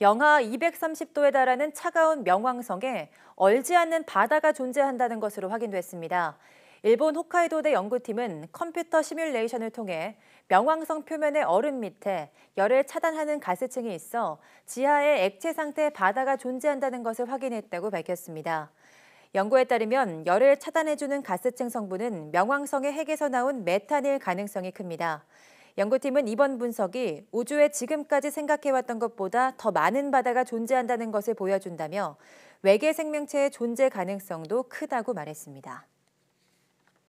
영하 230도에 달하는 차가운 명왕성에 얼지 않는 바다가 존재한다는 것으로 확인됐습니다. 일본 홋카이도대 연구팀은 컴퓨터 시뮬레이션을 통해 명왕성 표면의 얼음 밑에 열을 차단하는 가스층이 있어 지하의 액체 상태의 바다가 존재한다는 것을 확인했다고 밝혔습니다. 연구에 따르면 열을 차단해주는 가스층 성분은 명왕성의 핵에서 나온 메탄일 가능성이 큽니다. 연구팀은 이번 분석이 우주에 지금까지 생각해왔던 것보다 더 많은 바다가 존재한다는 것을 보여준다며 외계 생명체의 존재 가능성도 크다고 말했습니다.